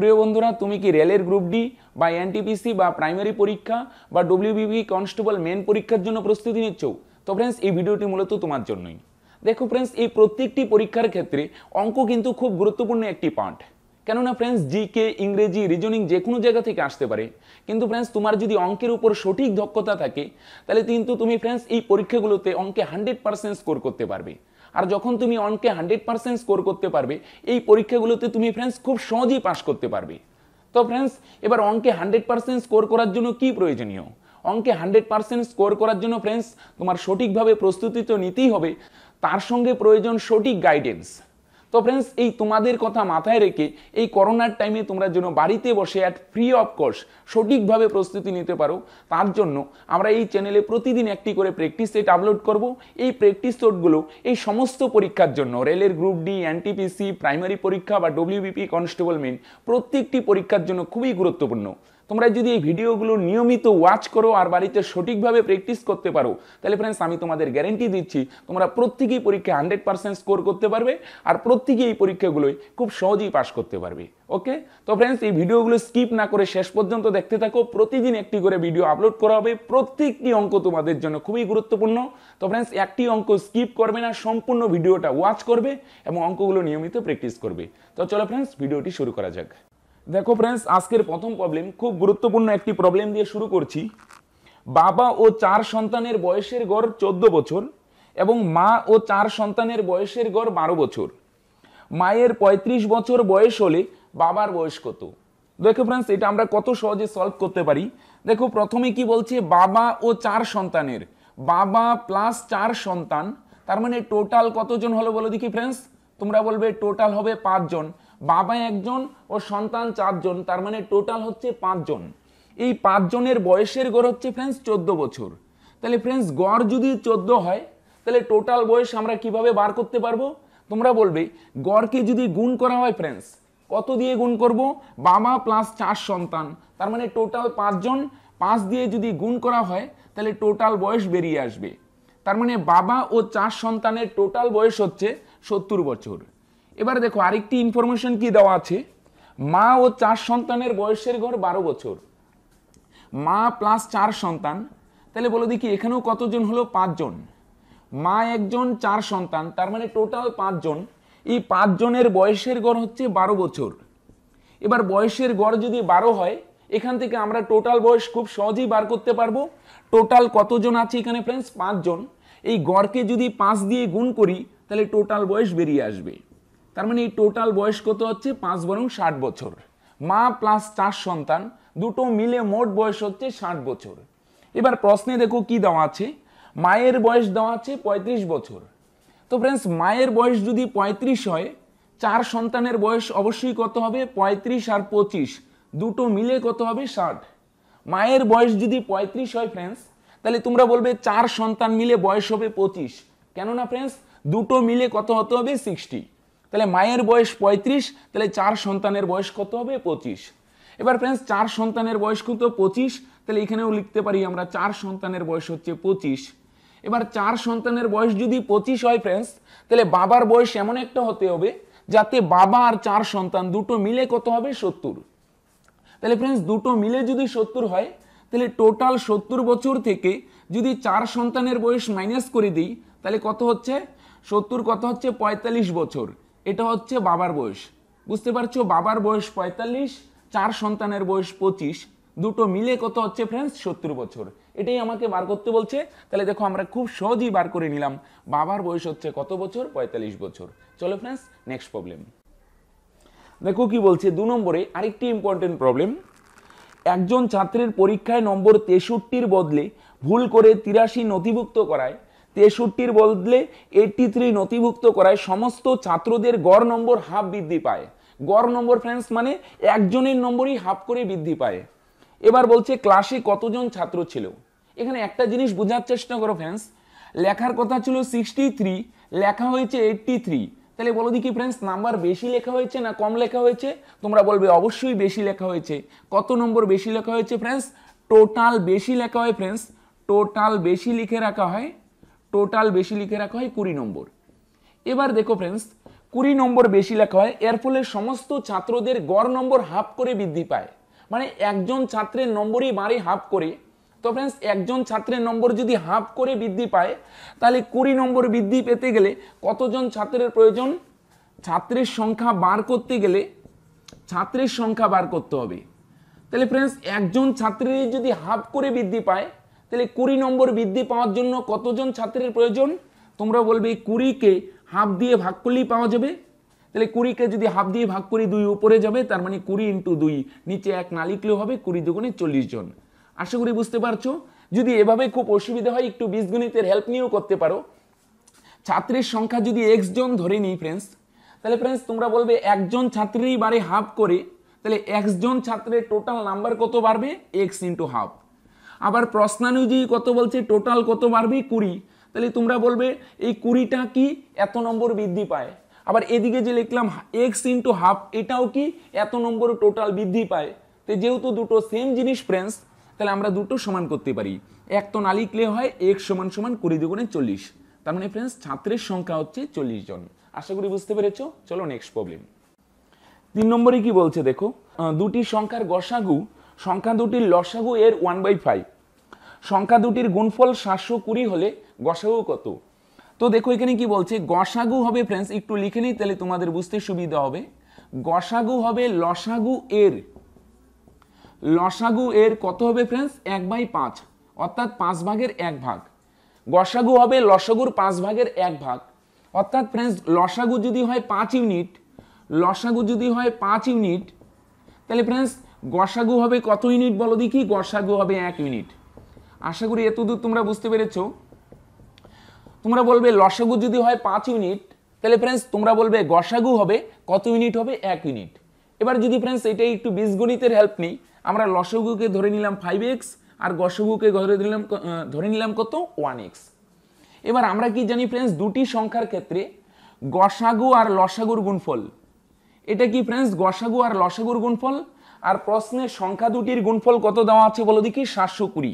প্রিয় বন্ধুরা তুমি কি রেলের গ্রুপ ডি বা এনটিপিসি বা প্রাইমারি পরীক্ষা বা ডব্লিউবিবি কনস্টেবল মেন পরীক্ষার জন্য প্রস্তুতি নিচ্ছ তো ফ্রেন্ডস এই ভিডিওটি মূলত তোমার জন্যই দেখো ফ্রেন্ডস এই প্রত্যেকটি পরীক্ষার ক্ষেত্রে অঙ্ক কিন্তু খুব গুরুত্বপূর্ণ একটি পার্ট কেননা ফ্রেন্ডস জি কে ইংরেজি রিজনিং যে কোনো জায়গা থেকে আসতে পারে কিন্তু ফ্রেন্ডস তোমার যদি অঙ্কের উপর সঠিক দক্ষতা থাকে তাহলে কিন্তু তুমি ফ্রেন্ডস এই পরীক্ষাগুলোতে অঙ্কে হান্ড্রেড পার্সেন্ট স্কোর করতে পারবে আর যখন তুমি অনকে হান্ড্রেড পার্সেন্ট স্কোর করতে পারবে এই পরীক্ষাগুলোতে তুমি ফ্রেন্ডস খুব সহজেই পাশ করতে পারবে তো ফ্রেন্ডস এবার অঙ্কে হান্ড্রেড পার্সেন্ট স্কোর করার জন্য কি প্রয়োজনীয় অঙ্কে হান্ড্রেড পার্সেন্ট স্কোর করার জন্য ফ্রেন্ডস তোমার সঠিকভাবে প্রস্তুতি তো নিতেই হবে তার সঙ্গে প্রয়োজন সঠিক গাইডেন্স তো ফ্রেন্ডস এই তোমাদের কথা মাথায় রেখে এই করোনার টাইমে তোমরা যেন বাড়িতে বসে অ্যাট ফ্রি অফ কোর্স সঠিকভাবে প্রস্তুতি নিতে পারো তার জন্য আমরা এই চ্যানেলে প্রতিদিন একটি করে প্র্যাকটিস সেট আপলোড করব এই প্র্যাকটিস সেটগুলো এই সমস্ত পরীক্ষার জন্য রেলের গ্রুপ ডি এনটিপিসি প্রাইমারি পরীক্ষা বা ডব্লিউবিপি কনস্টেবল মেন প্রত্যেকটি পরীক্ষার জন্য খুবই গুরুত্বপূর্ণ তোমরা যদি এই ভিডিওগুলো নিয়মিত ওয়াচ করো আর বাড়িতে সঠিকভাবে প্র্যাকটিস করতে পারো তাহলে ফ্রেন্ডস আমি তোমাদের গ্যারেন্টি দিচ্ছি তোমরা প্রত্যেকেই পরীক্ষা হান্ড্রেড পার্সেন্ট স্কোর করতে পারবে আর প্রত্যেকেই এই পরীক্ষাগুলোই খুব সহজেই পাশ করতে পারবে ওকে তো ফ্রেন্ডস এই ভিডিওগুলো স্কিপ না করে শেষ পর্যন্ত দেখতে থাকো প্রতিদিন একটি করে ভিডিও আপলোড করা হবে প্রত্যেকটি অঙ্ক তোমাদের জন্য খুবই গুরুত্বপূর্ণ তো ফ্রেন্ডস একটি অঙ্ক স্কিপ করবে না সম্পূর্ণ ভিডিওটা ওয়াচ করবে এবং অঙ্কগুলো নিয়মিত প্র্যাকটিস করবে তো চলো ফ্রেন্ডস ভিডিওটি শুরু করা যাক দেখো ফ্রেন্ডস আজকের প্রথম প্রবলেম খুব গুরুত্বপূর্ণ একটি প্রবলেম দিয়ে শুরু করছি বাবা ও চার সন্তানের বয়সের গড় চোদ্দ বছর এবং মা ও চার সন্তানের বয়সের গড় বারো বছর মায়ের ৩৫ বছর বয়স হলে বাবার বয়স কত দেখো ফ্রেন্ডস এটা আমরা কত সহজে সলভ করতে পারি দেখো প্রথমে কি বলছে বাবা ও চার সন্তানের বাবা প্লাস চার সন্তান তার মানে টোটাল কতজন হলো বলো দেখি ফ্রেন্ডস তোমরা বলবে টোটাল হবে পাঁচজন বাবা একজন ও সন্তান চারজন তার মানে টোটাল হচ্ছে পাঁচজন এই পাঁচজনের বয়সের গড় হচ্ছে ফ্রেন্ডস চোদ্দ বছর তাহলে ফ্রেন্ডস গড় যদি চোদ্দ হয় তাহলে টোটাল বয়স আমরা কিভাবে বার করতে পারবো তোমরা বলবে গড়কে যদি গুণ করা হয় ফ্রেন্ডস কত দিয়ে গুণ করব বাবা প্লাস চার সন্তান তার মানে টোটাল পাঁচজন পাঁচ দিয়ে যদি গুণ করা হয় তাহলে টোটাল বয়স বেরিয়ে আসবে তার মানে বাবা ও চার সন্তানের টোটাল বয়স হচ্ছে সত্তর বছর এবার দেখো আরেকটি ইনফরমেশন কি দেওয়া আছে মা ও চার সন্তানের বয়সের ঘর বারো বছর মা প্লাস চার সন্তান তাহলে বলো দেখি এখানেও কতজন হলো পাঁচজন মা একজন চার সন্তান তার মানে টোটাল পাঁচজন এই পাঁচজনের বয়সের গড় হচ্ছে বারো বছর এবার বয়সের গড় যদি বারো হয় এখান থেকে আমরা টোটাল বয়স খুব সহজেই বার করতে পারবো টোটাল কতজন আছে এখানে ফ্রেন্ডস পাঁচজন এই গড়কে যদি পাঁচ দিয়ে গুণ করি তাহলে টোটাল বয়স বেরিয়ে আসবে তার মানে এই টোটাল বয়স কত হচ্ছে পাঁচ বরং ষাট বছর মা প্লাস চার সন্তান দুটো মিলে মোট বয়স হচ্ছে ষাট বছর এবার প্রশ্নে দেখো কি দেওয়া আছে মায়ের বয়স দেওয়া আছে পঁয়ত্রিশ বছর তো ফ্রেন্ডস মায়ের বয়স যদি পঁয়ত্রিশ হয় চার সন্তানের বয়স অবশ্যই কত হবে পঁয়ত্রিশ আর পঁচিশ দুটো মিলে কত হবে ষাট মায়ের বয়স যদি পঁয়ত্রিশ হয় ফ্রেন্ডস তাহলে তোমরা বলবে চার সন্তান মিলে বয়স হবে পঁচিশ কেননা ফ্রেন্ডস দুটো মিলে কত হতে হবে সিক্সটি তাহলে মায়ের বয়স ৩৫ তাহলে চার সন্তানের বয়স কত হবে পঁচিশ এবার ফ্রেন্ডস চার সন্তানের বয়স কত পঁচিশ তাহলে এখানেও লিখতে পারি আমরা চার সন্তানের বয়স হচ্ছে পঁচিশ এবার চার সন্তানের বয়স যদি পঁচিশ হয় ফ্রেন্ডস তাহলে বাবার বয়স এমন একটা হতে হবে যাতে বাবা আর চার সন্তান দুটো মিলে কত হবে সত্তর তাহলে ফ্রেন্ডস দুটো মিলে যদি সত্তর হয় তাহলে টোটাল সত্তর বছর থেকে যদি চার সন্তানের বয়স মাইনাস করে দিই তাহলে কত হচ্ছে সত্তর কত হচ্ছে পঁয়তাল্লিশ বছর এটা হচ্ছে বাবার বয়স বুঝতে পারছো বাবার বয়স পঁয়তাল্লিশ চার সন্তানের বয়স পঁচিশ দুটো মিলে কত হচ্ছে ফ্রেন্ডস সত্তর বছর এটাই আমাকে বার করতে বলছে তাহলে দেখো আমরা খুব সহজেই বার করে নিলাম বাবার বয়স হচ্ছে কত বছর পঁয়তাল্লিশ বছর চলো ফ্রেন্ডস নেক্সট প্রবলেম দেখো কি বলছে দু নম্বরে আরেকটি ইম্পর্টেন্ট প্রবলেম একজন ছাত্রের পরীক্ষায় নম্বর তেষট্টির বদলে ভুল করে তিরাশি নথিভুক্ত করায় তেষট্টির বদলে এইটটি থ্রি নথিভুক্ত করায় সমস্ত ছাত্রদের গড় নম্বর হাফ বৃদ্ধি পায় গড় নম্বর ফ্রেন্ডস মানে একজনের নম্বরই হাফ করে বৃদ্ধি পায় এবার বলছে ক্লাসে কতজন ছাত্র ছিল এখানে একটা জিনিস বোঝার চেষ্টা করো ফ্রেন্ডস লেখার কথা ছিল সিক্সটি থ্রি লেখা হয়েছে এইটটি থ্রি তাহলে বলো দেখি ফ্রেন্ডস নাম্বার বেশি লেখা হয়েছে না কম লেখা হয়েছে তোমরা বলবে অবশ্যই বেশি লেখা হয়েছে কত নম্বর বেশি লেখা হয়েছে ফ্রেন্ডস টোটাল বেশি লেখা হয় ফ্রেন্ডস টোটাল বেশি লিখে রাখা হয় টোটাল বেশি লিখে রাখা হয় কুড়ি নম্বর এবার দেখো ফ্রেন্ডস কুড়ি নম্বর বেশি লেখা হয় এর ফলে সমস্ত ছাত্রদের গড় নম্বর হাফ করে বৃদ্ধি পায় মানে একজন ছাত্রের নম্বরই বাড়ে হাফ করে তো ফ্রেন্ডস একজন ছাত্রের নম্বর যদি হাফ করে বৃদ্ধি পায় তাহলে কুড়ি নম্বর বৃদ্ধি পেতে গেলে কতজন ছাত্রের প্রয়োজন ছাত্রের সংখ্যা বার করতে গেলে ছাত্রের সংখ্যা বার করতে হবে তাহলে ফ্রেন্ডস একজন ছাত্রের যদি হাফ করে বৃদ্ধি পায় তাহলে কুড়ি নম্বর বৃদ্ধি পাওয়ার জন্য কতজন ছাত্রের প্রয়োজন তোমরা বলবে কুড়িকে হাফ দিয়ে ভাগ করলেই পাওয়া যাবে তাহলে কুড়িকে যদি হাফ দিয়ে ভাগ করি দুই উপরে যাবে তার মানে কুড়ি ইন্টু দুই নিচে এক না লিখলেও হবে কুড়ি দুগুণে চল্লিশ জন আশা করি বুঝতে পারছো যদি এভাবে খুব অসুবিধা হয় একটু বীজগণিতের হেল্প নিয়েও করতে পারো ছাত্রের সংখ্যা যদি এক্স জন ধরে নিই ফ্রেন্ডস তাহলে ফ্রেন্ডস তোমরা বলবে একজন ছাত্রীর বারে হাফ করে তাহলে একজন ছাত্রের টোটাল নাম্বার কত বাড়বে এক্স ইন্টু হাফ আবার প্রশ্নানুযায়ী কত বলছে টোটাল কত বাড়বে কুড়ি তাহলে তোমরা বলবে এই কুড়িটা কি এত নম্বর বৃদ্ধি পায় আবার এদিকে যে লিখলাম এক্স ইন্টু হাফ এটাও কি এত নম্বর টোটাল বৃদ্ধি পায় তো যেহেতু দুটো সেম জিনিস ফ্রেন্ডস তাহলে আমরা দুটো সমান করতে পারি এক তো না লিখলে হয় এক সমান সমান কুড়ি দুগুণে চল্লিশ তার মানে ফ্রেন্ডস ছাত্রের সংখ্যা হচ্ছে চল্লিশ জন আশা করি বুঝতে পেরেছো চলো নেক্সট প্রবলেম তিন নম্বরে কি বলছে দেখো দুটি সংখ্যার গসাগু সংখ্যা দুটির লসাগু এর ওয়ান বাই ফাইভ সংখ্যা দুটির গুণফল সাতশো কুড়ি হলে গসাগু কত তো দেখো এখানে কি বলছে গসাগু হবে ফ্রেন্ডস একটু লিখে নিই তাহলে তোমাদের বুঝতে সুবিধা হবে গসাগু হবে লসাগু এর লসাগু এর কত হবে ফ্রেন্ডস এক বাই পাঁচ অর্থাৎ পাঁচ ভাগের এক ভাগ গসাগু হবে লসাগুর পাঁচ ভাগের এক ভাগ অর্থাৎ ফ্রেন্ডস লসাগু যদি হয় পাঁচ ইউনিট লসাগু যদি হয় পাঁচ ইউনিট তাহলে ফ্রেন্ডস গসাগু হবে কত ইউনিট বলো দেখি গসাগু হবে এক ইউনিট আশা করি এতদূর তোমরা বুঝতে পেরেছ তোমরা বলবে লসাগু যদি হয় পাঁচ ইউনিট তাহলে ফ্রেন্ডস তোমরা বলবে গসাগু হবে কত ইউনিট হবে এক ইউনিট এবার যদি ফ্রেন্ডস এটাই একটু বীজগণিতের হেল্প নিই আমরা লসগুকে ধরে নিলাম ফাইভ এক্স আর গসগুকে ধরে নিলাম ধরে নিলাম কত ওয়ান এক্স এবার আমরা কি জানি ফ্রেন্ডস দুটি সংখ্যার ক্ষেত্রে গসাগু আর লসাগুর গুণফল এটা কি ফ্রেন্ডস গসাগু আর লসাগুর গুণফল আর প্রশ্নের সংখ্যা দুটির গুণফল কত দেওয়া আছে বলো দেখি সাতশো কুড়ি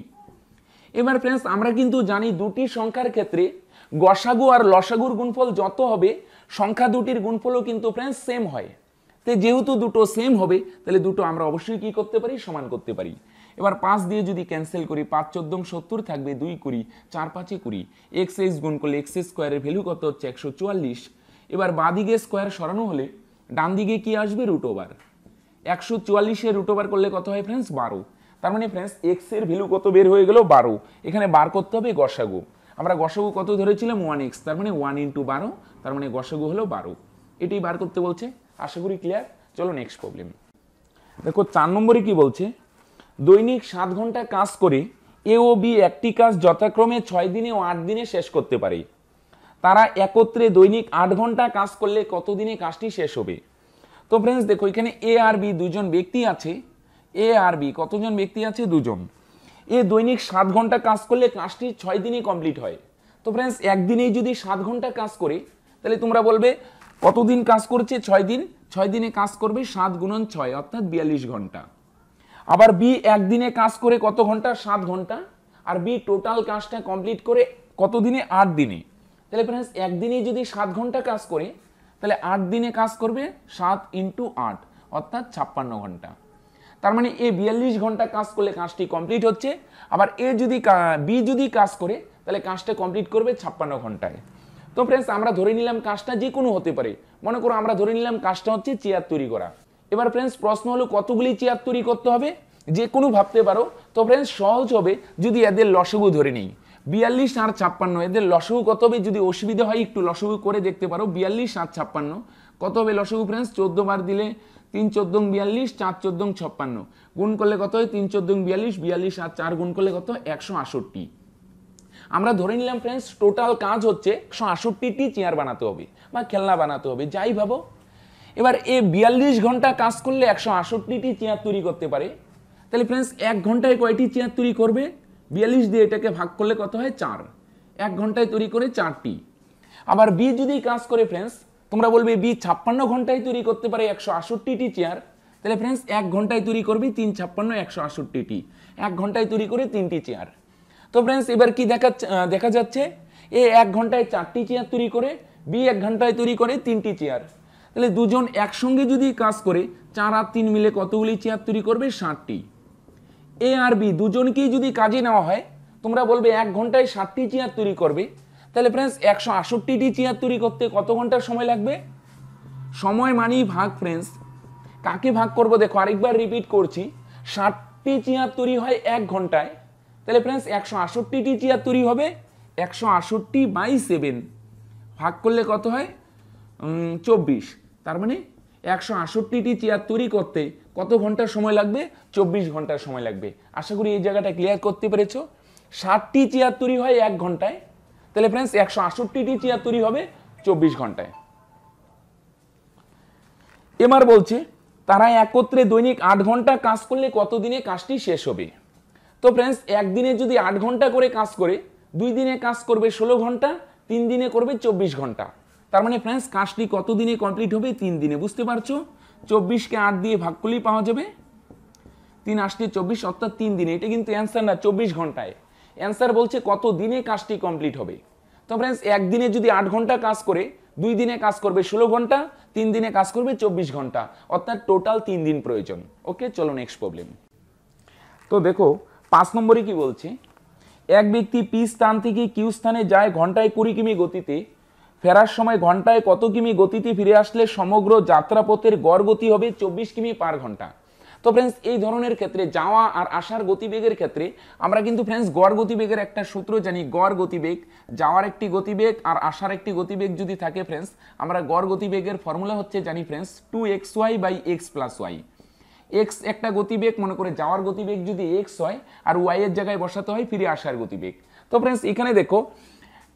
এবার ফ্রেন্ডস আমরা কিন্তু জানি দুটি সংখ্যার ক্ষেত্রে গসাগু আর লসাগুর গুণফল যত হবে সংখ্যা দুটির গুণফলও কিন্তু ফ্রেন্ডস সেম হয় তে যেহেতু দুটো সেম হবে তাহলে দুটো আমরা অবশ্যই কি করতে পারি সমান করতে পারি এবার পাঁচ দিয়ে যদি ক্যান্সেল করি পাঁচ চোদ্দম সত্তর থাকবে দুই কুড়ি চার পাঁচে কুড়ি এক্স এক্স গুণ করলে এক্স স্কোয়ারের ভ্যালু কত হচ্ছে একশো চুয়াল্লিশ এবার বাঁদিকে স্কোয়ার সরানো হলে ডান দিকে কি আসবে রুট ওভার একশো চুয়াল্লিশে রুট ওভার করলে কত হয় ফ্রেন্ডস বারো তার মানে ফ্রেন্ডস এক্স এর ভ্যালু কত বের হয়ে গেল বারো এখানে বার করতে হবে গসাগু আমরা গসাগু কত ধরেছিলাম ওয়ান এক্স তার মানে ওয়ান ইন্টু বারো তার মানে গসাগু হলো বারো এটাই বার করতে বলছে আশা করি ক্লিয়ার চলো নেক্সট প্রবলেম দেখো চার নম্বরে কি বলছে দৈনিক সাত ঘন্টা কাজ করে এ ও বি একটি কাজ যথাক্রমে ছয় দিনে ও আট দিনে শেষ করতে পারে তারা একত্রে দৈনিক আট ঘন্টা কাজ করলে কত দিনে কাজটি শেষ হবে তো ফ্রেন্ডস দেখো এখানে এ আর বি দুজন ব্যক্তি আছে এ আর বি কতজন ব্যক্তি আছে দুজন এ দৈনিক সাত ঘন্টা কাজ করলে কাজটি ছয় দিনে কমপ্লিট হয় তো ফ্রেন্ডস একদিনেই যদি সাত ঘন্টা কাজ করে তাহলে তোমরা বলবে কতদিন কাজ করছে ছয় দিন ছয় দিনে কাজ করবে সাত গুণন ছয় অর্থাৎ বিয়াল্লিশ ঘন্টা আবার বি একদিনে কাজ করে কত ঘন্টা সাত ঘন্টা আর বি টোটাল কাজটা কমপ্লিট করে কত দিনে আট দিনে তাহলে ফ্রেন্ডস একদিনেই যদি সাত ঘন্টা কাজ করে তাহলে আট দিনে কাজ করবে সাত ইন্টু আট অর্থাৎ ছাপ্পান্ন ঘন্টা তার মানে এ বিয়াল্লিশ ঘন্টা কাজ করলে কাজটি কমপ্লিট হচ্ছে আবার এ যদি বি যদি কাজ করে তাহলে কাজটা কমপ্লিট করবে ছাপ্পান্ন ঘন্টায় তো ফ্রেন্ডস আমরা ধরে নিলাম কাজটা যে কোনো হতে পারে মনে করো আমরা ধরে নিলাম কাজটা হচ্ছে চেয়ার তৈরি করা এবার ফ্রেন্ডস প্রশ্ন হলো কতগুলি চেয়ার তৈরি করতে হবে যে কোনো ভাবতে পারো তো ফ্রেন্ডস সহজ হবে যদি এদের লসগু ধরে নিই বিয়াল্লিশ আর ছাপ্পান্ন এদের লসবু কত হবে যদি অসুবিধা হয় একটু লসগু করে দেখতে পারো বিয়াল্লিশ আর ছাপ্পান্ন কত হবে লসগু ফ্রেন্ডস চোদ্দো বার দিলে তিন চোদ্দং বিয়াল্লিশ চার চোদ্দং ছাপ্পান্ন গুণ করলে কত হয় তিন চোদ্দং বিয়াল্লিশ বিয়াল্লিশ আর চার গুণ করলে কত একশো আষট্টি আমরা ধরে নিলাম ফ্রেন্ডস টোটাল কাজ হচ্ছে একশো আষট্টিটি চেয়ার বানাতে হবে বা খেলনা বানাতে হবে যাই ভাবো এবার এ বিয়াল্লিশ ঘন্টা কাজ করলে একশো আষট্টিটি চেয়ার তৈরি করতে পারে তাহলে ফ্রেন্ডস এক ঘন্টায় কয়টি চেয়ার তৈরি করবে বিয়াল্লিশ দিয়ে এটাকে ভাগ করলে কত হয় চার এক ঘন্টায় তৈরি করে চারটি আবার বি যদি কাজ করে ফ্রেন্ডস তোমরা বলবে বি ছাপ্পান্ন ঘন্টায় তৈরি করতে পারে একশো আষট্টিটি চেয়ার তাহলে ফ্রেন্ডস এক ঘন্টায় তৈরি করবি তিন ছাপ্পান্ন একশো আষট্টিটি এক ঘন্টায় তৈরি করে তিনটি চেয়ার তো ফ্রেন্ডস এবার কি দেখা দেখা যাচ্ছে এ এক ঘন্টায় চারটি চেয়ার তৈরি করে বি এক ঘন্টায় তৈরি করে তিনটি চেয়ার তাহলে দুজন একসঙ্গে যদি কাজ করে চার আর তিন মিলে কতগুলি চেয়ার তৈরি করবে ষাটটি এ আর বি দুজনকেই যদি কাজে নেওয়া হয় তোমরা বলবে এক ঘন্টায় ষাটটি চেয়ার তৈরি করবে তাহলে ফ্রেন্ডস একশো আষট্টিটি চেয়ার তৈরি করতে কত ঘন্টার সময় লাগবে সময় মানেই ভাগ ফ্রেন্ডস কাকে ভাগ করব দেখো আরেকবার রিপিট করছি ষাটটি চেয়ার তৈরি হয় এক ঘন্টায় তাহলে ফ্রেন্ডস একশো আষট্টিটি চেয়ার তৈরি হবে একশো আষট্টি বাই সেভেন ভাগ করলে কত হয় চব্বিশ তার মানে একশো আষট্টিটি চেয়ার তৈরি করতে কত ঘন্টার সময় লাগবে চব্বিশ ঘন্টার সময় লাগবে আশা করি এই জায়গাটা ক্লিয়ার করতে পেরেছো ষাটটি চেয়ার তৈরি হয় এক ঘন্টায় তাহলে ফ্রেন্ডস একশো আষট্টিটি চেয়ার তৈরি হবে চব্বিশ ঘন্টায় এমার বলছে তারা একত্রে দৈনিক আট ঘন্টা কাজ করলে কতদিনে কাজটি শেষ হবে তো ফ্রেন্ডস একদিনে যদি আট ঘন্টা করে কাজ করে দুই দিনে কাজ করবে ষোলো ঘন্টা তিন দিনে করবে চব্বিশ ঘন্টা তার মানে ফ্রেন্ডস কাজটি কতদিনে কমপ্লিট হবে তিন দিনে বুঝতে পারছো চব্বিশকে আট দিয়ে ভাগ করলেই পাওয়া যাবে তিন আসতে চব্বিশ অর্থাৎ তিন দিনে এটা কিন্তু অ্যান্সার না চব্বিশ ঘন্টায় অ্যান্সার বলছে কত দিনে কাজটি কমপ্লিট হবে তো ফ্রেন্ডস একদিনে যদি আট ঘন্টা কাজ করে দুই দিনে কাজ করবে ষোলো ঘন্টা তিন দিনে কাজ করবে চব্বিশ ঘন্টা অর্থাৎ টোটাল তিন দিন প্রয়োজন ওকে চলো নেক্সট প্রবলেম তো দেখো পাঁচ নম্বরে কি বলছে এক ব্যক্তি পি স্থান থেকে কিউ স্থানে যায় ঘন্টায় কুড়ি কিমি গতিতে ফেরার সময় ঘন্টায় কত কিমি গতিতে ফিরে আসলে সমগ্র যাত্রাপথের গড় গতি হবে চব্বিশ কিমি পার ঘন্টা তো ফ্রেন্ডস এই ধরনের ক্ষেত্রে যাওয়া আর আসার গতিবেগের ক্ষেত্রে আমরা কিন্তু ফ্রেন্ডস গড় গতিবেগের একটা সূত্র জানি গড় গতিবেগ যাওয়ার একটি গতিবেগ আর আসার একটি গতিবেগ যদি থাকে ফ্রেন্ডস আমরা গড় গতিবেগের ফর্মুলা হচ্ছে জানি friends two X Y by X plus Y X একটা গতিবেগ মনে করে যাওয়ার গতিবেগ যদি এক্স হয় আর ওয়াই এর জায়গায় বসাতে হয় ফিরে আসার গতিবেগ তো ফ্রেন্ডস এখানে দেখো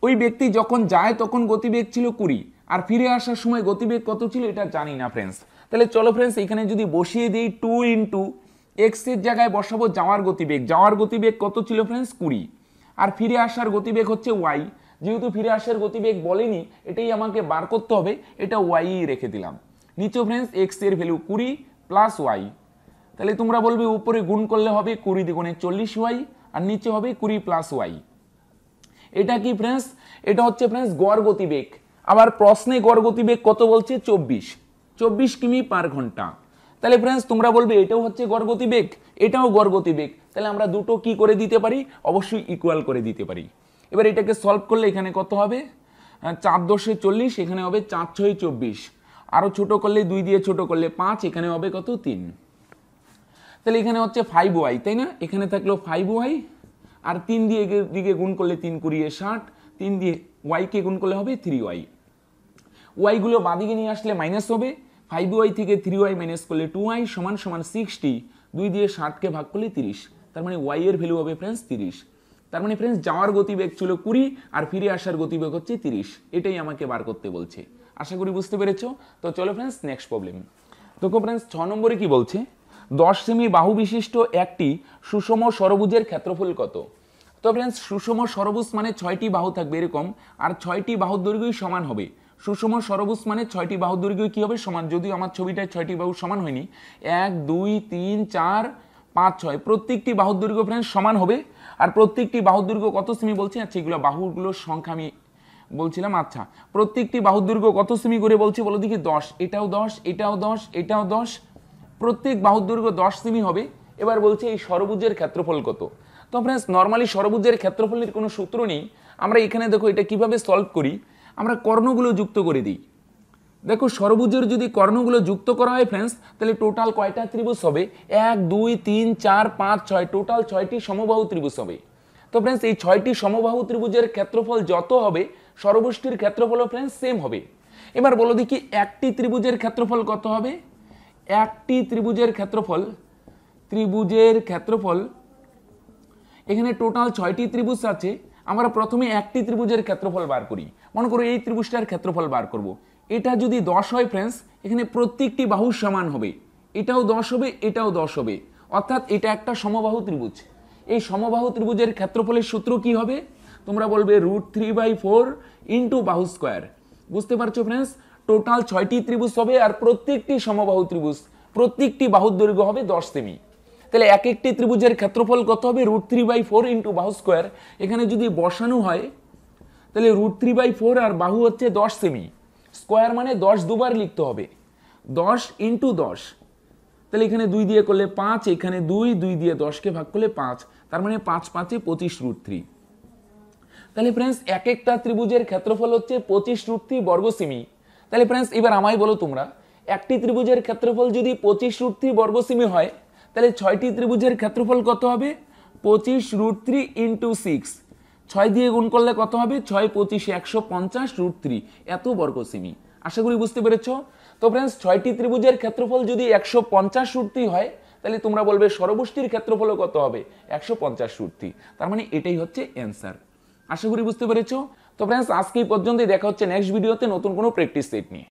ওই ব্যক্তি যখন যায় তখন গতিবেগ ছিল কুড়ি আর ফিরে আসার সময় গতিবেগ কত ছিল এটা জানি না ফ্রেন্ডস তাহলে চলো ফ্রেন্ডস এখানে যদি বসিয়ে দিই টু ইন্টু এক্সের জায়গায় বসাবো যাওয়ার গতিবেগ যাওয়ার গতিবেগ কত ছিল ফ্রেন্ডস কুড়ি আর ফিরে আসার গতিবেগ হচ্ছে ওয়াই যেহেতু ফিরে আসার গতিবেগ বলেনি এটাই আমাকে বার করতে হবে এটা ওয়াই রেখে দিলাম নিচে ফ্রেন্ডস এক্স এর ভ্যালু কুড়ি প্লাস ওয়াই তাহলে তোমরা বলবে উপরে গুণ করলে হবে কুড়ি দ্বিগুণে চল্লিশ ওয়াই আর নিচে হবে কুড়ি প্লাস ওয়াই এটা কি ফ্রেন্ডস এটা হচ্ছে ফ্রেন্ডস গড় গতিবেগ আবার প্রশ্নে গড় গতিবেগ কত বলছে চব্বিশ চব্বিশ কিমি পার ঘন্টা তাহলে ফ্রেন্ডস তোমরা বলবে এটাও হচ্ছে গড় গতিবেগ এটাও গড় গতিবেগ তাহলে আমরা দুটো কি করে দিতে পারি অবশ্যই ইকুয়াল করে দিতে পারি এবার এটাকে সলভ করলে এখানে কত হবে চার দশে চল্লিশ এখানে হবে চার ছয় চব্বিশ আরও ছোটো করলে দুই দিয়ে ছোট করলে পাঁচ এখানে হবে কত তিন তাহলে এখানে হচ্ছে ফাইভ ওয়াই তাই না এখানে থাকলো ফাইভ ওয়াই আর তিন দিয়ে দিকে গুণ করলে তিন কুড়িয়ে ষাট তিন দিয়ে ওয়াইকে গুণ করলে হবে থ্রি ওয়াই ওয়াইগুলো বাঁদিকে নিয়ে আসলে মাইনাস হবে ফাইভ ওয়াই থেকে থ্রি ওয়াই মাইনাস করলে টু ওয়াই সমান সমান সিক্সটি দুই দিয়ে ষাটকে ভাগ করলে তিরিশ তার মানে ওয়াই এর ভ্যালু হবে ফ্রেন্ডস তিরিশ তার মানে ফ্রেন্ডস যাওয়ার গতিবেগ ছিল কুড়ি আর ফিরে আসার গতিবেগ হচ্ছে তিরিশ এটাই আমাকে বার করতে বলছে আশা করি বুঝতে পেরেছ তো চলো ফ্রেন্ডস নেক্সট প্রবলেম তো ফ্রেন্ডস ছ নম্বরে কি বলছে দশ সেমি বাহু বিশিষ্ট একটি সুষম সরবুজের ক্ষেত্রফল কত তো ফ্রেন্ডস সুষম সরবুজ মানে ছয়টি বাহু থাকবে এরকম আর ছয়টি বাহু দৈর্ঘ্যই সমান হবে সুষম সরবুজ মানে ছয়টি বাহু দৈর্ঘ্য কী হবে সমান যদিও আমার ছবিটায় ছয়টি বাহু সমান হয়নি এক দুই তিন চার পাঁচ ছয় প্রত্যেকটি বাহুর দৈর্ঘ্য ফ্রেন্ড সমান হবে আর প্রত্যেকটি বাহুর দৈর্ঘ্য কত সেমি বলছি আচ্ছা এগুলো বাহুগুলোর সংখ্যা আমি বলছিলাম আচ্ছা প্রত্যেকটি বাহুর দৈর্ঘ্য কত সেমি করে বলছি বলো দেখি দশ এটাও দশ এটাও দশ এটাও দশ প্রত্যেক বাহুর দৈর্ঘ্য দশ সেমি হবে এবার বলছে এই সরবুজের ক্ষেত্রফল কত তো ফ্রেন্ডস নর্মালি সরবুজের ক্ষেত্রফলের কোনো সূত্র নেই আমরা এখানে দেখো এটা কিভাবে সলভ করি আমরা কর্ণগুলো যুক্ত করে দিই দেখো সরবুজের যদি কর্ণগুলো যুক্ত করা হয় ফ্রেন্ডস তাহলে টোটাল কয়টা ত্রিভুজ হবে এক দুই তিন চার পাঁচ ছয় টোটাল ছয়টি সমবাহু ত্রিভুজ হবে তো ফ্রেন্ডস এই ছয়টি সমবাহু ত্রিভুজের ক্ষেত্রফল যত হবে সরবুষ্টির ক্ষেত্রফলও ফ্রেন্ডস সেম হবে এবার বলো দেখি একটি ত্রিভুজের ক্ষেত্রফল কত হবে একটি ত্রিভুজের ক্ষেত্রফল ত্রিভুজের ক্ষেত্রফল এখানে টোটাল ছয়টি ত্রিভুজ আছে আমরা প্রথমে একটি ত্রিভুজের ক্ষেত্রফল বার করি মনে করো এই ত্রিভুজটার ক্ষেত্রফল বার করব। এটা যদি দশ হয় ফ্রেন্ডস এখানে প্রত্যেকটি বাহু সমান হবে এটাও দশ হবে এটাও দশ হবে অর্থাৎ এটা একটা সমবাহু ত্রিভুজ এই সমবাহু ত্রিভুজের ক্ষেত্রফলের সূত্র কি হবে তোমরা বলবে root three by four into বাহু স্কোয়ার বুঝতে পারছো ফ্রেন্ডস টোটাল ছয়টি ত্রিভুজ হবে আর প্রত্যেকটি সমবাহু ত্রিভুজ প্রত্যেকটি বাহুর দৈর্ঘ্য হবে দশ সেমি তাহলে এক একটি ত্রিভুজের ক্ষেত্রফল কত হবে root three by four into বাহু স্কোয়ার এখানে যদি বসানো হয় তাহলে রুট থ্রি বাই ফোর আর বাহু হচ্ছে দশ সেমি স্কোয়ার মানে দশ দুবার লিখতে হবে দশ ইন্টু দশ তাহলে এখানে দুই দিয়ে করলে পাঁচ এখানে দুই দুই দিয়ে দশকে ভাগ করলে পাঁচ তার মানে পাঁচ পাঁচে পঁচিশ রুট থ্রি তাহলে ফ্রেন্ডস এক একটা ত্রিভুজের ক্ষেত্রফল হচ্ছে পঁচিশ রুট থ্রি বর্গ সেমি তাহলে ফ্রেন্ডস এবার আমায় বলো তোমরা একটি ত্রিভুজের ক্ষেত্রফল যদি পঁচিশ রুট থ্রি বর্গসীমি হয় তাহলে ছয়টি ত্রিভুজের ক্ষেত্রফল কত হবে পঁচিশ রুট থ্রি ইন্টু সিক্স ছয় দিয়ে গুণ করলে কত হবে ছয় পঁচিশে একশো পঞ্চাশ রুট থ্রি এত বর্গসীমি আশা করি বুঝতে পেরেছ তো ফ্রেন্ডস ছয়টি ত্রিভুজের ক্ষেত্রফল যদি একশো পঞ্চাশ থ্রি হয় তাহলে তোমরা বলবে সর্বষ্ঠীর ক্ষেত্রফলও কত হবে একশো পঞ্চাশ থ্রি তার মানে এটাই হচ্ছে অ্যান্সার আশা করি বুঝতে পেরেছ তো ফ্রেন্ডস আজকে এই পর্যন্তই দেখা হচ্ছে নেক্সট ভিডিওতে নতুন কোনো প্র্যাকটিস সেট নিয়ে